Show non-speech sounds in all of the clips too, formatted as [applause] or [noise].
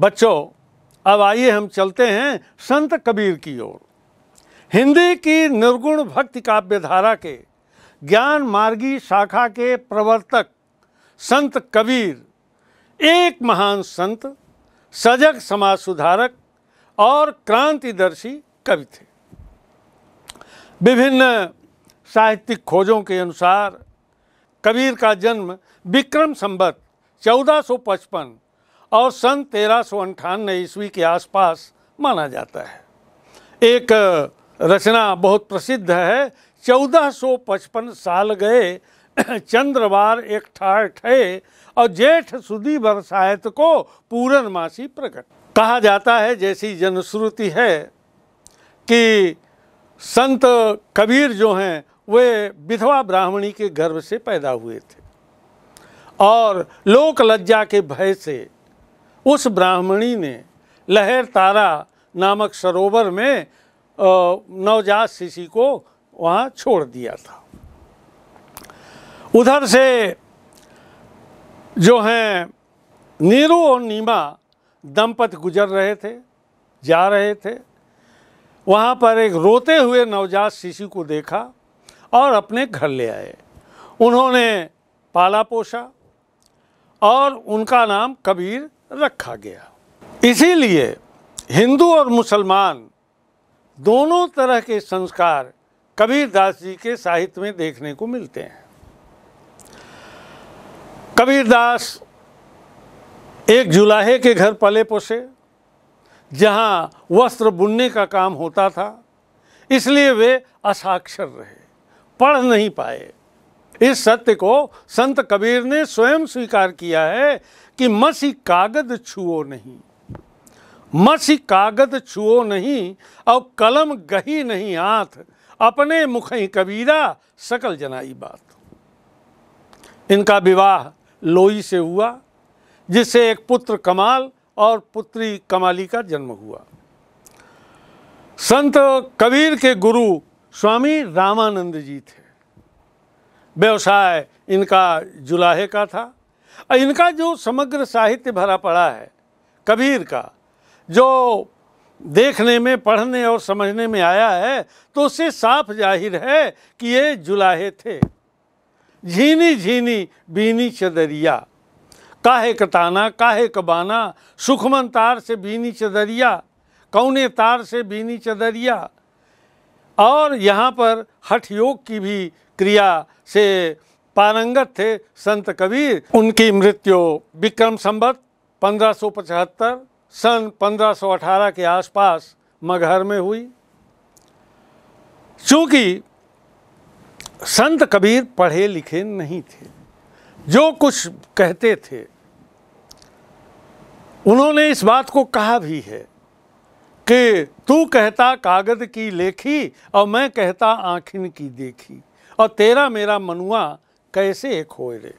बच्चों अब आइए हम चलते हैं संत कबीर की ओर हिंदी की निर्गुण भक्ति काव्य धारा के ज्ञान मार्गी शाखा के प्रवर्तक संत कबीर एक महान संत सजग समाज सुधारक और क्रांतिदर्शी कवि थे विभिन्न साहित्यिक खोजों के अनुसार कबीर का जन्म विक्रम संबत 1455 और सन तेरह सौ अंठानवे ईस्वी के आसपास माना जाता है एक रचना बहुत प्रसिद्ध है चौदह सौ पचपन साल गए [clears throat] चंद्रवार एक ठाठ है और जेठ सुदी बरसायत को पूरन मासी प्रकट कहा जाता है जैसी जनश्रुति है कि संत कबीर जो हैं वे विधवा ब्राह्मणी के गर्भ से पैदा हुए थे और लोक लज्जा के भय से उस ब्राह्मणी ने लहर तारा नामक सरोवर में नवजात शिशि को वहाँ छोड़ दिया था उधर से जो हैं नीरू और नीमा दंपत गुजर रहे थे जा रहे थे वहाँ पर एक रोते हुए नवजात शिशु को देखा और अपने घर ले आए उन्होंने पाला पोषा और उनका नाम कबीर रखा गया इसीलिए हिंदू और मुसलमान दोनों तरह के संस्कार कबीरदास जी के साहित्य में देखने को मिलते हैं कबीरदास एक जुलाहे के घर पले पोसे जहां वस्त्र बुनने का काम होता था इसलिए वे असाक्षर रहे पढ़ नहीं पाए इस सत्य को संत कबीर ने स्वयं स्वीकार किया है कि मसी कागद छुओ नहीं मसी कागद छुओ नहीं और कलम गही नहीं हाथ अपने मुख ही कबीरा सकल जनाई बात इनका विवाह लोई से हुआ जिससे एक पुत्र कमाल और पुत्री कमाली का जन्म हुआ संत कबीर के गुरु स्वामी रामानंद जी थे व्यवसाय इनका जुलाहे का था इनका जो समग्र साहित्य भरा पड़ा है कबीर का जो देखने में पढ़ने और समझने में आया है तो उससे साफ जाहिर है कि ये जुलाहे थे झीनी झीनी बीनी चदरिया काहे कताना काहे कबाना सुखमन तार से बीनी चदरिया कौने तार से बीनी चदरिया और यहाँ पर हठ योग की भी क्रिया से पारंगत थे संत कबीर उनकी मृत्यु विक्रम संबत पंद्रह सन 1518 के आसपास मगहर में हुई चूंकि संत कबीर पढ़े लिखे नहीं थे जो कुछ कहते थे उन्होंने इस बात को कहा भी है कि तू कहता कागज़ की लेखी और मैं कहता आखिन की देखी और तेरा मेरा मनुआ कैसे एक हो रे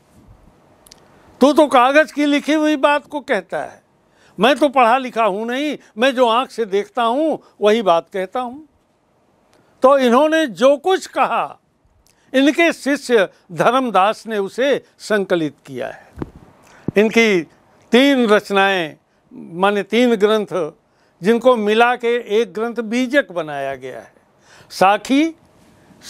तू तो कागज की लिखी हुई बात को कहता है मैं तो पढ़ा लिखा हूं नहीं मैं जो आंख से देखता हूं वही बात कहता हूं तो इन्होंने जो कुछ कहा इनके शिष्य धर्मदास ने उसे संकलित किया है इनकी तीन रचनाएं माने तीन ग्रंथ जिनको मिला के एक ग्रंथ बीजक बनाया गया है साखी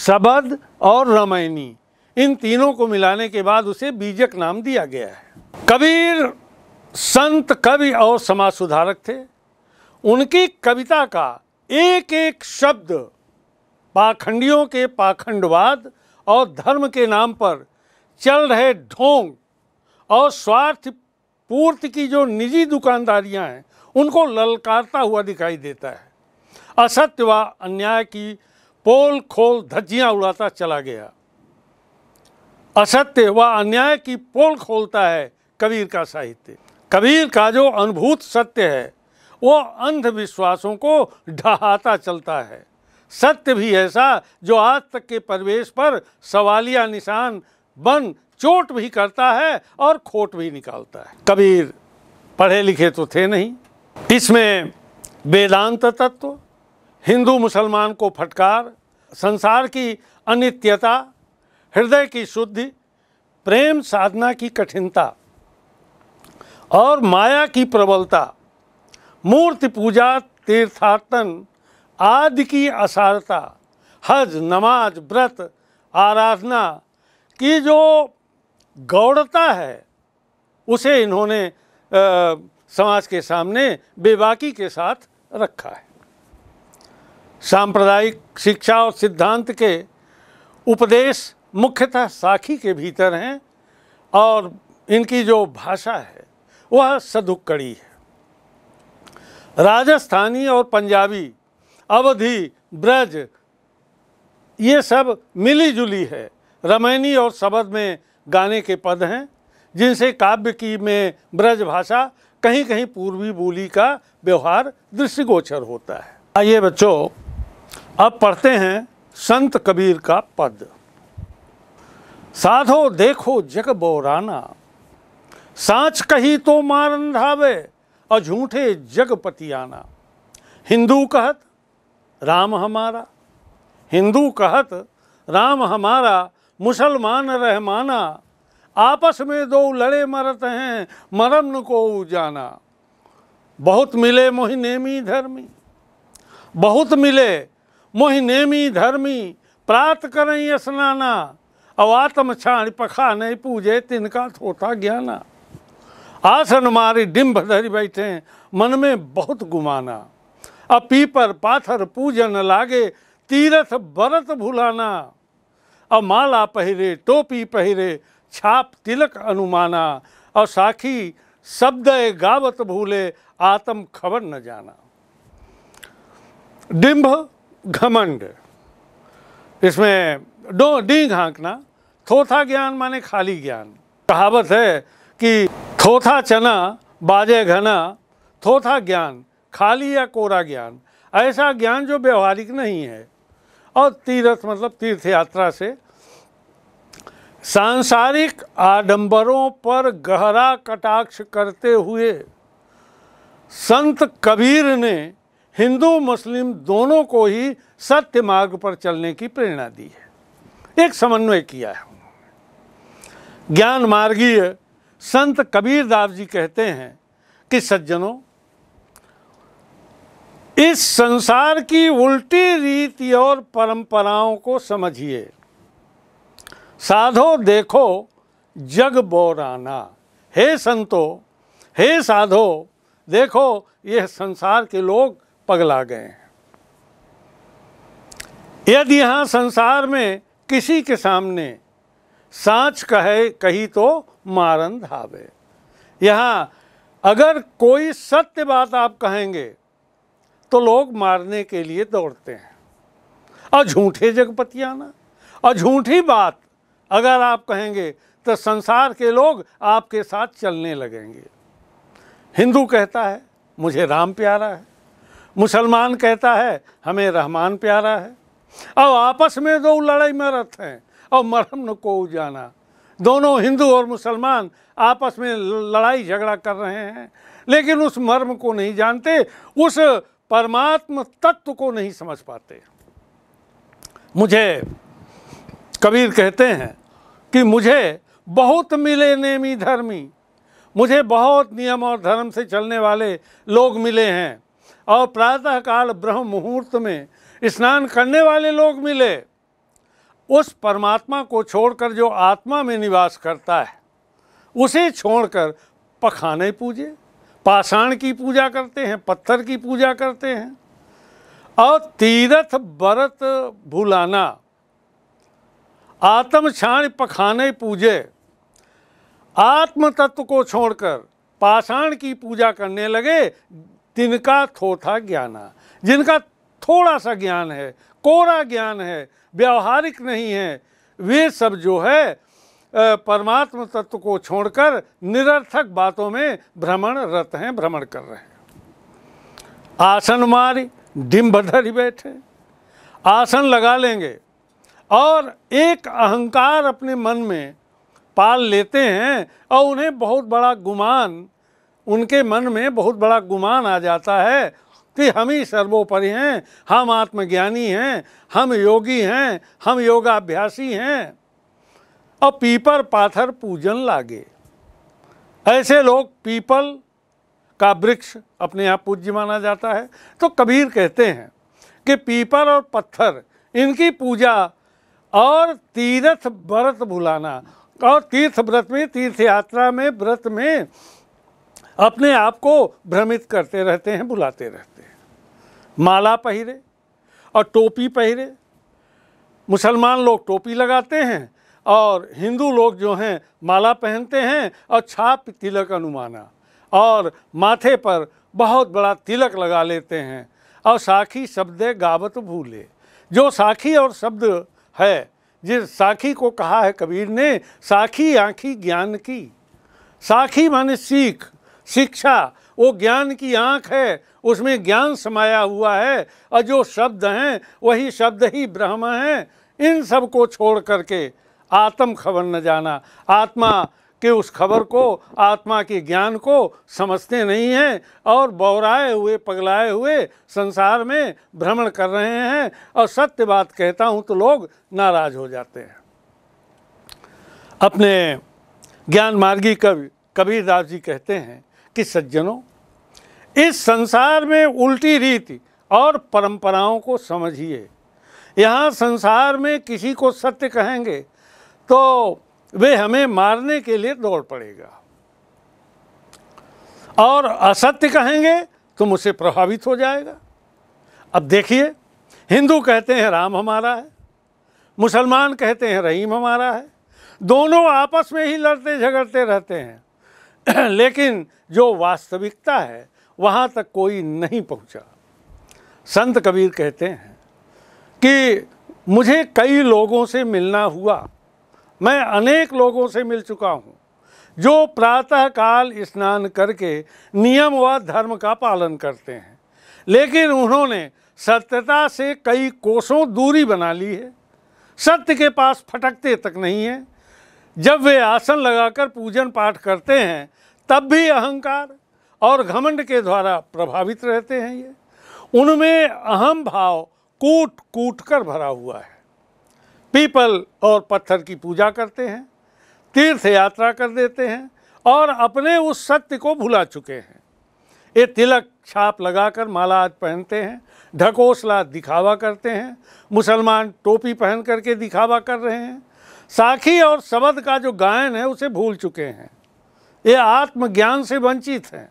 सबद और रामायणी इन तीनों को मिलाने के बाद उसे बीजक नाम दिया गया है कबीर संत कवि और समाज सुधारक थे उनकी कविता का एक एक शब्द पाखंडियों के पाखंडवाद और धर्म के नाम पर चल रहे ढोंग और स्वार्थ पूर्ति की जो निजी दुकानदारियां हैं उनको ललकारता हुआ दिखाई देता है असत्य व अन्याय की पोल खोल धज्जियां उड़ाता चला गया असत्य व अन्याय की पोल खोलता है कबीर का साहित्य कबीर का जो अनुभूत सत्य है वो अंधविश्वासों को ढहाता चलता है सत्य भी ऐसा जो आज तक के परिवेश पर सवालिया निशान बन चोट भी करता है और खोट भी निकालता है कबीर पढ़े लिखे तो थे नहीं इसमें वेदांत तत्व हिंदू मुसलमान को फटकार संसार की अनित्यता हृदय की शुद्धि प्रेम साधना की कठिनता और माया की प्रबलता मूर्ति पूजा तीर्थाटन आदि की असारता हज नमाज व्रत आराधना की जो गौड़ता है उसे इन्होंने आ, समाज के सामने बेबाकी के साथ रखा है सांप्रदायिक शिक्षा और सिद्धांत के उपदेश मुख्यतः साखी के भीतर हैं और इनकी जो भाषा है वह सदुक्कड़ी है राजस्थानी और पंजाबी अवधि ब्रज ये सब मिली जुली है रमैनी और शबद में गाने के पद हैं जिनसे काव्य की में ब्रज भाषा कहीं कहीं पूर्वी बोली का व्यवहार दृष्टिगोचर होता है आइए बच्चों अब पढ़ते हैं संत कबीर का पद साधो देखो जग बोराना साच कही तो मारन धावे और झूठे जग पतियाना हिंदू कहत राम हमारा हिंदू कहत राम हमारा मुसलमान रहमाना आपस में दो लड़े मरत हैं मरम को जाना बहुत मिले मोहिनेमी धर्मी बहुत मिले मोहिनेमी धर्मी प्रात करें स्नाना अवातम छाण पखा नहीं पूजे तिनका थोता ज्ञाना आसन मारी डिम्ब धरी बैठे मन में बहुत गुमाना अपी पर पाथर पूजन लागे तीरथ बरत भुलाना अब माला पहरे टोपी पहरे छाप तिलक अनुमाना और साखी शब्द गावत भूले आत्म खबर न जाना डिम्भ घमंड इसमें डो डी हाँकना थोथा ज्ञान माने खाली ज्ञान कहावत है कि थोथा चना बाजे घना थोथा ज्ञान खाली या कोरा ज्ञान ऐसा ज्ञान जो व्यवहारिक नहीं है और तीर्थ मतलब तीर्थ यात्रा से सांसारिक आडंबरों पर गहरा कटाक्ष करते हुए संत कबीर ने हिंदू मुस्लिम दोनों को ही सत्य मार्ग पर चलने की प्रेरणा दी है एक समन्वय किया है ज्ञान मार्गीय संत कबीरदास जी कहते हैं कि सज्जनों इस संसार की उल्टी रीति और परंपराओं को समझिए साधो देखो जग बोराना हे संतो हे साधो देखो यह संसार के लोग पगला गए हैं यदि यहाँ संसार में किसी के सामने सांच कहे कही तो मारन धावे यहाँ अगर कोई सत्य बात आप कहेंगे तो लोग मारने के लिए दौड़ते हैं और झूठे जगपतियाना और झूठी बात अगर आप कहेंगे तो संसार के लोग आपके साथ चलने लगेंगे हिंदू कहता है मुझे राम प्यारा है मुसलमान कहता है हमें रहमान प्यारा है और आपस में दो लड़ाई में रथ हैं और मरहम को जाना दोनों हिंदू और मुसलमान आपस में लड़ाई झगड़ा कर रहे हैं लेकिन उस मर्म को नहीं जानते उस परमात्म तत्व को नहीं समझ पाते मुझे कबीर कहते हैं कि मुझे बहुत मिले नेमी धर्मी मुझे बहुत नियम और धर्म से चलने वाले लोग मिले हैं और प्रातःकाल ब्रह्म मुहूर्त में स्नान करने वाले लोग मिले उस परमात्मा को छोड़कर जो आत्मा में निवास करता है उसे छोड़कर पखाने पूजे पाषाण की पूजा करते हैं पत्थर की पूजा करते हैं और तीरथ बरत भुलाना छाण पखाने पूजे आत्म तत्व को छोड़कर पाषाण की पूजा करने लगे तिनका थोथा ज्ञाना जिनका थोड़ा सा ज्ञान है कोरा ज्ञान है व्यवहारिक नहीं है वे सब जो है परमात्म तत्व को छोड़कर निरर्थक बातों में भ्रमण रत हैं भ्रमण कर रहे हैं आसन मारी डिम्ब ही बैठे आसन लगा लेंगे और एक अहंकार अपने मन में पाल लेते हैं और उन्हें बहुत बड़ा गुमान उनके मन में बहुत बड़ा गुमान आ जाता है कि हम ही सर्वोपरि हैं हम आत्मज्ञानी हैं हम योगी हैं हम योगाभ्यासी हैं और पीपल पाथर पूजन लागे ऐसे लोग पीपल का वृक्ष अपने आप पूज्य माना जाता है तो कबीर कहते हैं कि पीपल और पत्थर इनकी पूजा और तीर्थ व्रत भुलाना और तीर्थ व्रत में तीर्थ यात्रा में व्रत में अपने आप को भ्रमित करते रहते हैं बुलाते रहते हैं माला पहरे और टोपी पहरे मुसलमान लोग टोपी लगाते हैं और हिंदू लोग जो हैं माला पहनते हैं और छाप तिलक अनुमाना और माथे पर बहुत बड़ा तिलक लगा लेते हैं और साखी शब्द गावत भूले जो साखी और शब्द है जिस साखी को कहा है कबीर ने साखी आँखी ज्ञान की साखी माने सीख शिक्षा वो ज्ञान की आँख है उसमें ज्ञान समाया हुआ है और जो शब्द हैं वही शब्द ही ब्रह्म हैं इन सब को छोड़ करके आत्म खबर न जाना आत्मा के उस खबर को आत्मा के ज्ञान को समझते नहीं हैं और बौराए हुए पगलाए हुए संसार में भ्रमण कर रहे हैं और सत्य बात कहता हूँ तो लोग नाराज हो जाते हैं अपने ज्ञान मार्गी कवि कबीरदास जी कहते हैं कि सज्जनों इस संसार में उल्टी रीति और परंपराओं को समझिए यहाँ संसार में किसी को सत्य कहेंगे तो वे हमें मारने के लिए दौड़ पड़ेगा और असत्य कहेंगे तो मुझसे प्रभावित हो जाएगा अब देखिए हिंदू कहते हैं राम हमारा है मुसलमान कहते हैं रहीम हमारा है दोनों आपस में ही लड़ते झगड़ते रहते हैं [clears throat] लेकिन जो वास्तविकता है वहाँ तक कोई नहीं पहुँचा संत कबीर कहते हैं कि मुझे कई लोगों से मिलना हुआ मैं अनेक लोगों से मिल चुका हूँ जो प्रातःकाल स्नान करके नियम व धर्म का पालन करते हैं लेकिन उन्होंने सत्यता से कई कोसों दूरी बना ली है सत्य के पास फटकते तक नहीं है जब वे आसन लगाकर पूजन पाठ करते हैं तब भी अहंकार और घमंड के द्वारा प्रभावित रहते हैं ये उनमें अहम भाव कूट कूट कर भरा हुआ है पीपल और पत्थर की पूजा करते हैं तीर्थ यात्रा कर देते हैं और अपने उस सत्य को भुला चुके हैं ये तिलक छाप लगाकर माला आज पहनते हैं ढकोसला दिखावा करते हैं मुसलमान टोपी पहन करके दिखावा कर रहे हैं साखी और शबद का जो गायन है उसे भूल चुके हैं ये आत्मज्ञान से वंचित हैं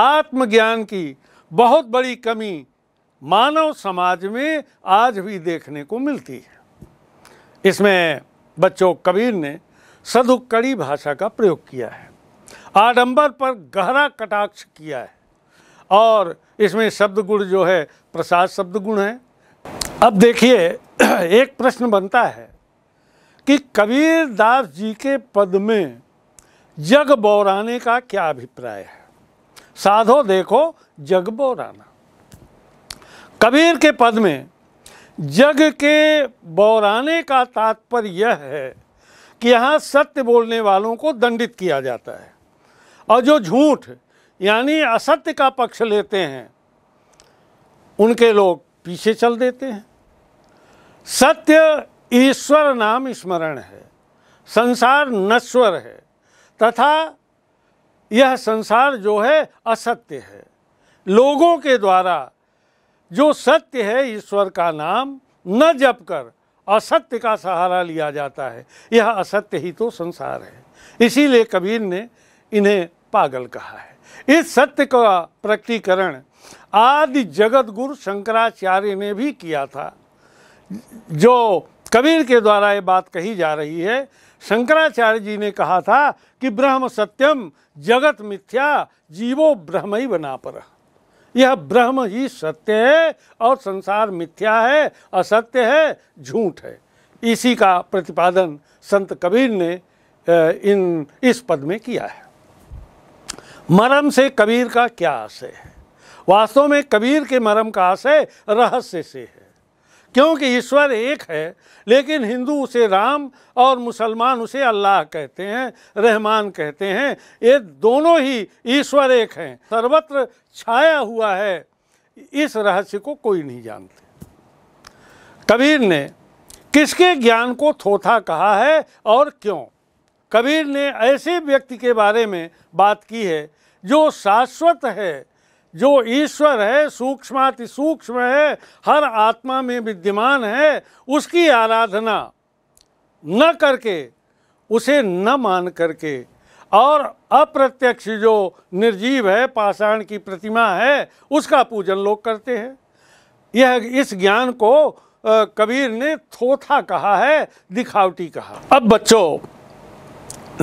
आत्मज्ञान की बहुत बड़ी कमी मानव समाज में आज भी देखने को मिलती है इसमें बच्चों कबीर ने सदुकड़ी भाषा का प्रयोग किया है आडंबर पर गहरा कटाक्ष किया है और इसमें शब्द गुण जो है प्रसाद शब्द गुण है अब देखिए एक प्रश्न बनता है कि कबीर दास जी के पद में जग बौराने का क्या अभिप्राय है साधो देखो जग बौराना कबीर के पद में जग के बौराने का तात्पर्य यह है कि यहाँ सत्य बोलने वालों को दंडित किया जाता है और जो झूठ यानी असत्य का पक्ष लेते हैं उनके लोग पीछे चल देते हैं सत्य ईश्वर नाम स्मरण है संसार नश्वर है तथा यह संसार जो है असत्य है लोगों के द्वारा जो सत्य है ईश्वर का नाम न जप कर असत्य का सहारा लिया जाता है यह असत्य ही तो संसार है इसीलिए कबीर ने इन्हें पागल कहा है इस सत्य का प्रकटीकरण आदि जगत गुरु शंकराचार्य ने भी किया था जो कबीर के द्वारा ये बात कही जा रही है शंकराचार्य जी ने कहा था कि ब्रह्म सत्यम जगत मिथ्या जीवो ब्रह्म ही बना पर यह ब्रह्म ही सत्य है और संसार मिथ्या है असत्य है झूठ है इसी का प्रतिपादन संत कबीर ने इन इस पद में किया है मरम से कबीर का क्या आशय है वास्तव में कबीर के मरम का आशय रहस्य से है क्योंकि ईश्वर एक है लेकिन हिंदू उसे राम और मुसलमान उसे अल्लाह कहते हैं रहमान कहते हैं ये दोनों ही ईश्वर एक हैं सर्वत्र छाया हुआ है इस रहस्य को कोई नहीं जानते कबीर ने किसके ज्ञान को थोथा कहा है और क्यों कबीर ने ऐसे व्यक्ति के बारे में बात की है जो शाश्वत है जो ईश्वर है सूक्ष्माति सूक्ष्म है हर आत्मा में विद्यमान है उसकी आराधना न करके उसे न मान करके और अप्रत्यक्ष जो निर्जीव है पाषाण की प्रतिमा है उसका पूजन लोग करते हैं यह इस ज्ञान को कबीर ने थोथा कहा है दिखावटी कहा अब बच्चों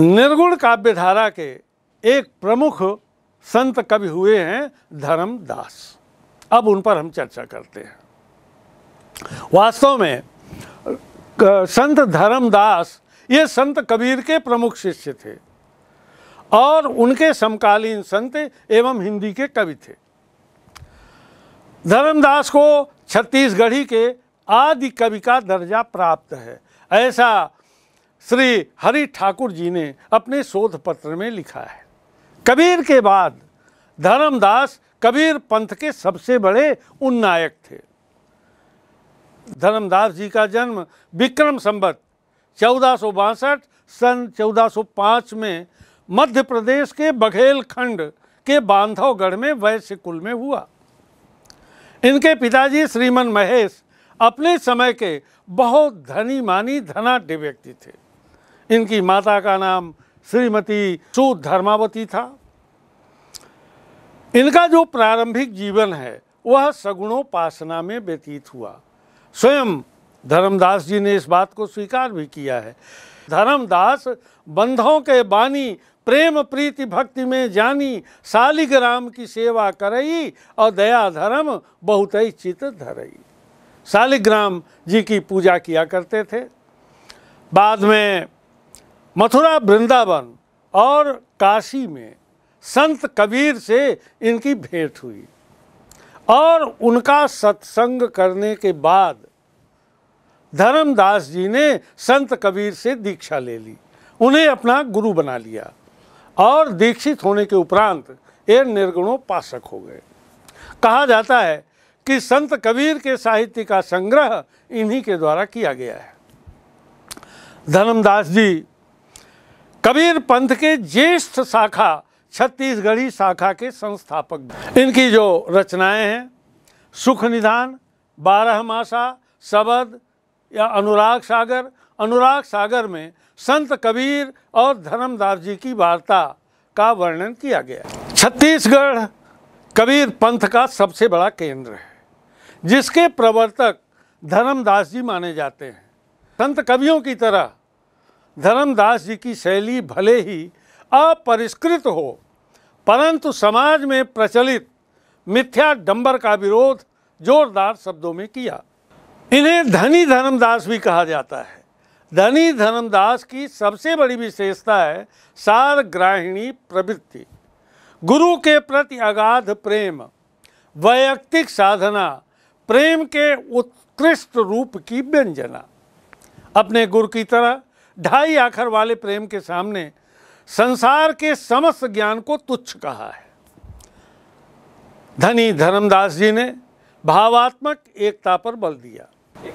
निर्गुण काव्यधारा के एक प्रमुख संत कवि हुए हैं धर्मदास अब उन पर हम चर्चा करते हैं वास्तव में संत धर्मदास ये संत कबीर के प्रमुख शिष्य थे और उनके समकालीन संत एवं हिंदी के कवि थे धर्मदास को छत्तीसगढ़ी के आदि कवि का दर्जा प्राप्त है ऐसा श्री हरि ठाकुर जी ने अपने शोध पत्र में लिखा है कबीर के बाद धर्मदास कबीर पंथ के सबसे बड़े उन्नायक थे धर्मदास जी का जन्म विक्रम संबत चौदह सन 1405 में मध्य प्रदेश के बघेल खंड के बांधवगढ़ में वैश्य कुल में हुआ इनके पिताजी श्रीमन महेश अपने समय के बहुत धनी मानी धनाढ़ व्यक्ति थे इनकी माता का नाम श्रीमती सुधर्मावती था इनका जो प्रारंभिक जीवन है वह सगुणोपासना में व्यतीत हुआ स्वयं धर्मदास जी ने इस बात को स्वीकार भी किया है धर्मदास बंधों के बानी प्रेम प्रीति भक्ति में जानी शालिग्राम की सेवा करई और दया धर्म बहुत ही चित धरई शालिग्राम जी की पूजा किया करते थे बाद में मथुरा वृंदावन और काशी में संत कबीर से इनकी भेंट हुई और उनका सत्संग करने के बाद धर्मदास जी ने संत कबीर से दीक्षा ले ली उन्हें अपना गुरु बना लिया और दीक्षित होने के उपरांत ये पासक हो गए कहा जाता है कि संत कबीर के साहित्य का संग्रह इन्हीं के द्वारा किया गया है धर्मदास जी कबीर पंथ के ज्येष्ठ शाखा छत्तीसगढ़ी शाखा के संस्थापक इनकी जो रचनाएं हैं सुख निधान बारह मासा शबद या अनुराग सागर अनुराग सागर में संत कबीर और धर्मदास जी की वार्ता का वर्णन किया गया छत्तीसगढ़ कबीर पंथ का सबसे बड़ा केंद्र है जिसके प्रवर्तक धर्मदास जी माने जाते हैं संत कवियों की तरह धर्मदास जी की शैली भले ही अपरिष्कृत हो परंतु समाज में प्रचलित मिथ्या डंबर का विरोध जोरदार शब्दों में किया इन्हें धनी धर्मदास भी कहा जाता है धनी धर्मदास की सबसे बड़ी विशेषता है ग्राहिणी प्रवृत्ति गुरु के प्रति अगाध प्रेम वैयक्तिक साधना प्रेम के उत्कृष्ट रूप की व्यंजना अपने गुरु की तरह ढाई आखर वाले प्रेम के सामने संसार के समस्त ज्ञान को तुच्छ कहा है धनी धर्मदास जी ने भावात्मक एकता पर बल दिया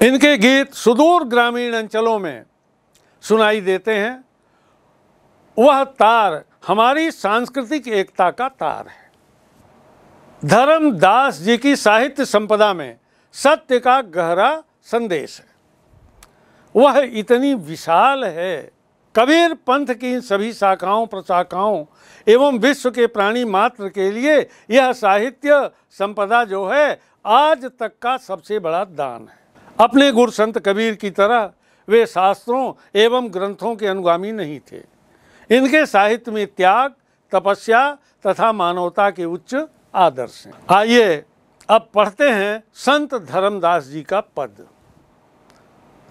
इनके गीत सुदूर ग्रामीण अंचलों में सुनाई देते हैं वह तार हमारी सांस्कृतिक एकता का तार है धर्मदास जी की साहित्य संपदा में सत्य का गहरा संदेश है वह इतनी विशाल है कबीर पंथ की सभी शाखाओं प्रशाखाओं एवं विश्व के प्राणी मात्र के लिए यह साहित्य संपदा जो है आज तक का सबसे बड़ा दान है अपने गुरु संत कबीर की तरह वे शास्त्रों एवं ग्रंथों के अनुगामी नहीं थे इनके साहित्य में त्याग तपस्या तथा मानवता के उच्च आदर्श हैं आइए अब पढ़ते हैं संत धर्मदास जी का पद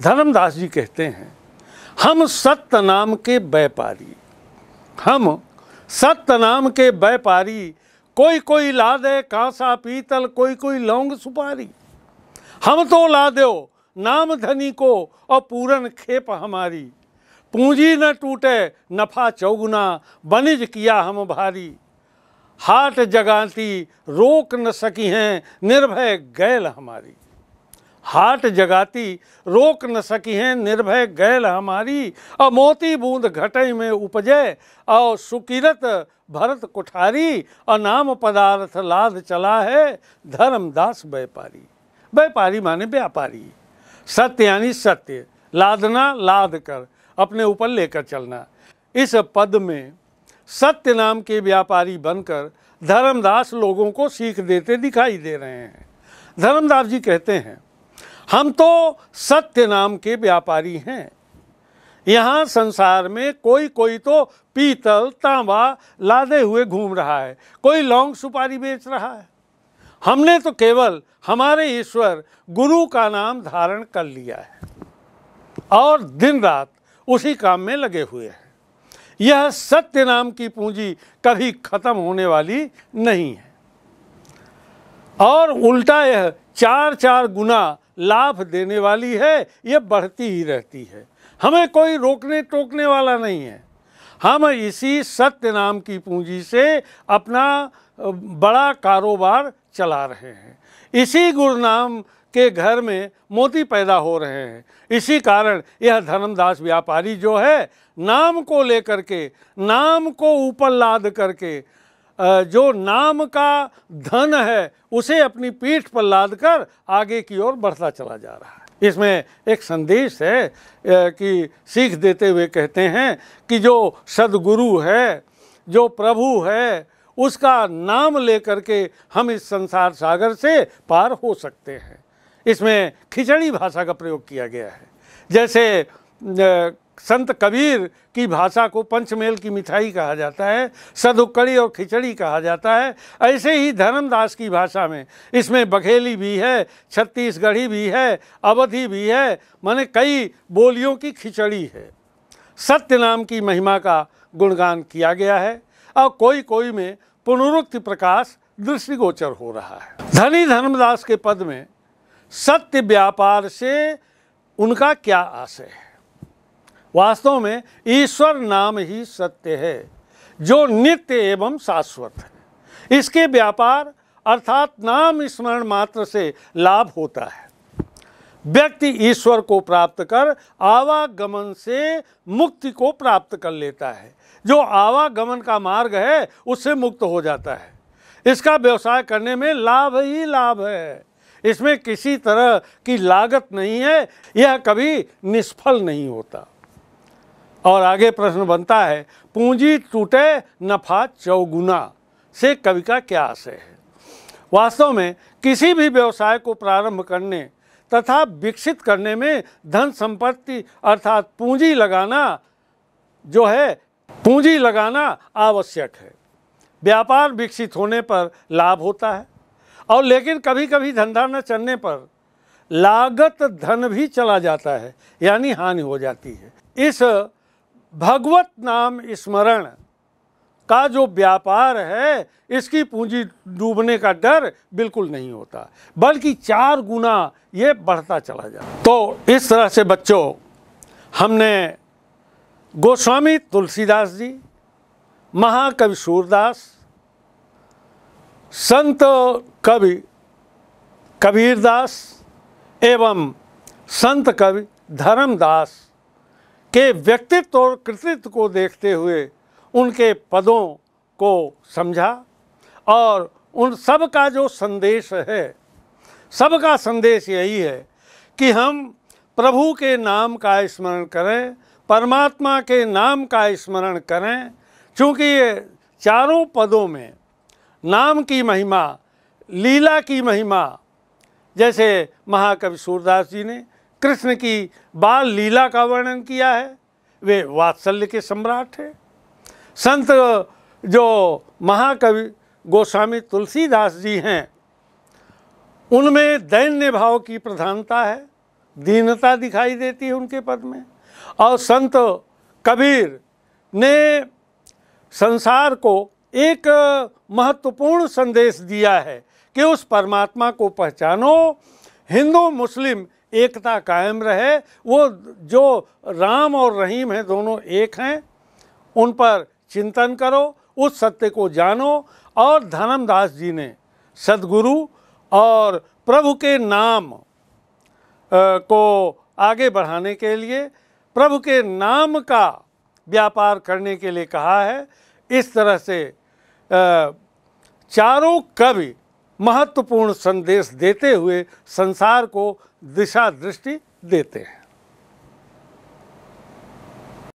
धर्मदास जी कहते हैं हम सत्य नाम के व्यापारी हम सत्य नाम के व्यापारी कोई कोई ला दे कांसा पीतल कोई कोई लौंग सुपारी हम तो ला दो नाम धनी को और पूरन खेप हमारी पूंजी न टूटे नफा चौगुना बनिज किया हम भारी हाट जगाती रोक न सकी हैं निर्भय गैल हमारी हाट जगाती रोक न सकी हैं निर्भय गैल हमारी और मोती बूंद घटे में उपजे और सुकीरत भरत कुठारी और नाम पदार्थ लाद चला है धर्मदास व्यापारी व्यापारी माने व्यापारी सत्य यानी सत्य लादना लाद कर अपने ऊपर लेकर चलना इस पद में सत्य नाम के व्यापारी बनकर धर्मदास लोगों को सीख देते दिखाई दे रहे हैं धर्मदास जी कहते हैं हम तो सत्य नाम के व्यापारी हैं यहाँ संसार में कोई कोई तो पीतल तांबा लादे हुए घूम रहा है कोई लौंग सुपारी बेच रहा है हमने तो केवल हमारे ईश्वर गुरु का नाम धारण कर लिया है और दिन रात उसी काम में लगे हुए हैं यह सत्य नाम की पूंजी कभी खत्म होने वाली नहीं है और उल्टा यह चार चार गुना लाभ देने वाली है ये बढ़ती ही रहती है हमें कोई रोकने टोकने वाला नहीं है हम इसी सत्य नाम की पूंजी से अपना बड़ा कारोबार चला रहे हैं इसी गुरु नाम के घर में मोती पैदा हो रहे हैं इसी कारण यह धर्मदास व्यापारी जो है नाम को लेकर के नाम को ऊपर लाद करके जो नाम का धन है उसे अपनी पीठ पर लाद कर आगे की ओर बढ़ता चला जा रहा है इसमें एक संदेश है कि सीख देते हुए कहते हैं कि जो सदगुरु है जो प्रभु है उसका नाम लेकर के हम इस संसार सागर से पार हो सकते हैं इसमें खिचड़ी भाषा का प्रयोग किया गया है जैसे संत कबीर की भाषा को पंचमेल की मिठाई कहा जाता है सदुक्कड़ी और खिचड़ी कहा जाता है ऐसे ही धर्मदास की भाषा में इसमें बघेली भी है छत्तीसगढ़ी भी है अवधि भी है माने कई बोलियों की खिचड़ी है सत्य नाम की महिमा का गुणगान किया गया है और कोई कोई में पुनरुक्ति प्रकाश दृष्टिगोचर हो रहा है धनी धर्मदास के पद में सत्य व्यापार से उनका क्या आशय है वास्तव में ईश्वर नाम ही सत्य है जो नित्य एवं शाश्वत है इसके व्यापार अर्थात नाम स्मरण मात्र से लाभ होता है व्यक्ति ईश्वर को प्राप्त कर आवागमन से मुक्ति को प्राप्त कर लेता है जो आवागमन का मार्ग है उससे मुक्त हो जाता है इसका व्यवसाय करने में लाभ ही लाभ है इसमें किसी तरह की लागत नहीं है यह कभी निष्फल नहीं होता और आगे प्रश्न बनता है पूंजी टूटे नफा चौगुना से कवि का क्या आशय है वास्तव में किसी भी व्यवसाय को प्रारंभ करने तथा विकसित करने में धन संपत्ति अर्थात पूंजी लगाना जो है पूंजी लगाना आवश्यक है व्यापार विकसित होने पर लाभ होता है और लेकिन कभी कभी धंधा न चलने पर लागत धन भी चला जाता है यानी हानि हो जाती है इस भगवत नाम स्मरण का जो व्यापार है इसकी पूंजी डूबने का डर बिल्कुल नहीं होता बल्कि चार गुना ये बढ़ता चला जाता तो इस तरह से बच्चों हमने गोस्वामी तुलसीदास जी महाकवि सूरदास संत कवि कबीरदास एवं संत कवि धर्मदास के व्यक्तित्व और कृतित्व को देखते हुए उनके पदों को समझा और उन सब का जो संदेश है सब का संदेश यही है कि हम प्रभु के नाम का स्मरण करें परमात्मा के नाम का स्मरण करें क्योंकि ये चारों पदों में नाम की महिमा लीला की महिमा जैसे महाकवि सूरदास जी ने कृष्ण की बाल लीला का वर्णन किया है वे वात्सल्य के सम्राट हैं संत जो महाकवि गोस्वामी तुलसीदास जी हैं उनमें दैन्य भाव की प्रधानता है दीनता दिखाई देती है उनके पद में और संत कबीर ने संसार को एक महत्वपूर्ण संदेश दिया है कि उस परमात्मा को पहचानो हिंदू मुस्लिम एकता कायम रहे वो जो राम और रहीम हैं दोनों एक हैं उन पर चिंतन करो उस सत्य को जानो और धर्मदास जी ने सदगुरु और प्रभु के नाम को आगे बढ़ाने के लिए प्रभु के नाम का व्यापार करने के लिए कहा है इस तरह से चारों कवि महत्वपूर्ण संदेश देते हुए संसार को दिशा दृष्टि देते हैं